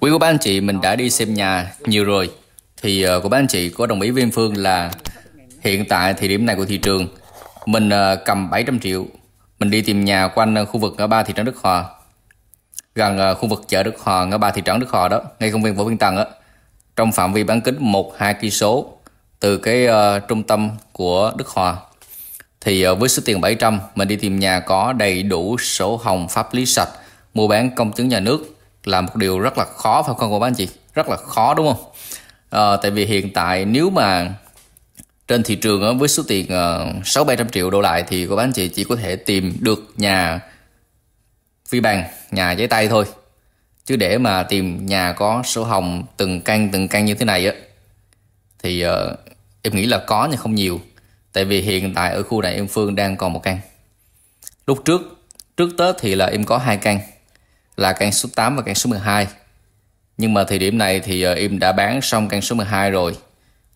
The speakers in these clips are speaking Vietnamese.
Quý của ba anh chị mình đã đi xem nhà nhiều rồi thì uh, ờ, của ba anh chị có đồng ý với em Phương là hiện tại thì điểm này của thị trường mình uh, cầm 700 triệu mình đi tìm nhà quanh khu vực ngã ba thị trấn Đức Hòa gần uh, khu vực chợ Đức Hòa ngã ba thị trấn Đức Hòa đó ngay công viên Võ Văn Tần á trong phạm vi bán kính một hai cây số từ cái uh, trung tâm của Đức Hòa thì uh, với số tiền 700 mình đi tìm nhà có đầy đủ sổ hồng pháp lý sạch mua bán công chứng nhà nước là một điều rất là khó phải không cô bác anh chị rất là khó đúng không à, tại vì hiện tại nếu mà trên thị trường với số tiền ờ, sáu bảy trăm triệu đổ lại thì cô bác anh chị chỉ có thể tìm được nhà phi bàn nhà giấy tay thôi chứ để mà tìm nhà có sổ hồng từng căn từng căn như thế này á thì uh, em nghĩ là có nhưng không nhiều tại vì hiện tại ở khu đại em phương đang còn một căn lúc trước trước tết thì là em có hai căn là căn số 8 và căn số 12. Nhưng mà thời điểm này thì ờ, im đã bán xong căn số 12 rồi.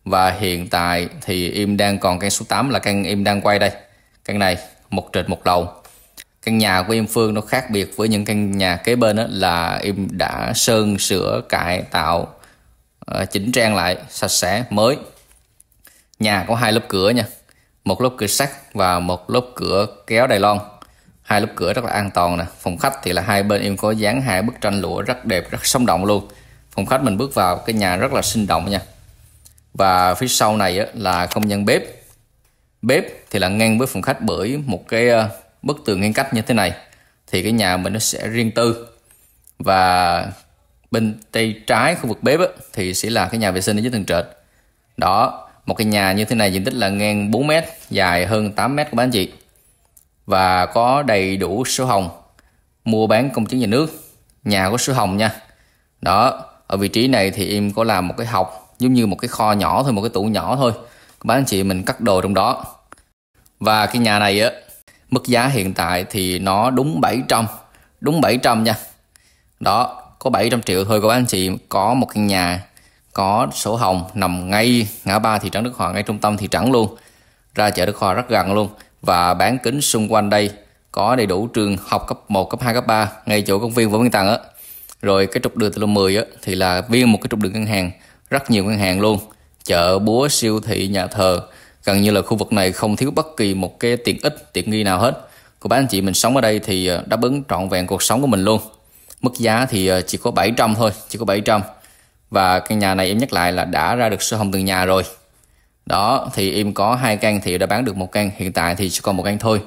Và hiện tại thì im đang còn căn số 8 là căn im đang quay đây. Căn này một trệt một lầu. Căn nhà của im Phương nó khác biệt với những căn nhà kế bên đó là im đã sơn sửa cải tạo ờ, chỉnh trang lại sạch sẽ mới. Nhà có hai lớp cửa nha. Một lớp cửa sắt và một lớp cửa kéo Đài Loan hai lớp cửa rất là an toàn nè phòng khách thì là hai bên em có dán hai bức tranh lụa rất đẹp rất sống động luôn phòng khách mình bước vào cái nhà rất là sinh động nha và phía sau này á, là không gian bếp bếp thì là ngang với phòng khách bởi một cái ờ, bức tường ngăn cách như thế này thì cái nhà mình nó sẽ riêng tư và bên tay trái khu vực bếp á, thì sẽ là cái nhà vệ sinh ở dưới tầng trệt đó một cái nhà như thế này diện tích là ngang 4 mét dài hơn 8 mét của bán chị và có đầy đủ sổ hồng mua bán công chứng nhà nước nhà có sổ hồng nha đó ở vị trí này thì em có làm một cái học giống như một cái kho nhỏ thôi một cái tủ nhỏ thôi các anh chị mình cắt đồ trong đó và cái nhà này á mức giá hiện tại thì nó đúng 700 đúng 700 nha đó có 700 triệu thôi các anh chị có một căn nhà có sổ hồng nằm ngay ngã ba thị trấn Đức Hòa ngay trung tâm thị trấn luôn ra chợ Đức Hòa rất gần luôn và bán kính xung quanh đây có đầy đủ trường học cấp 1, cấp 2, cấp 3 ngay chỗ công viên Võ Văn Tần á. Rồi cái trục đường từ lô 10 á thì là viên một cái trục đường ngân hàng, rất nhiều ngân hàng luôn, chợ búa, siêu thị, nhà thờ, gần như là khu vực này không thiếu bất kỳ một cái tiện ích, tiện nghi nào hết. cô bác anh chị mình sống ở đây thì ờ, đáp ứng trọn vẹn cuộc sống của mình luôn. Mức giá thì ờ, chỉ có 700 thôi, chỉ có 700. Và căn nhà này em nhắc lại là đã ra được sơ hồng từ nhà rồi đó thì em có hai căn thì đã bán được một căn hiện tại thì chỉ còn một căn thôi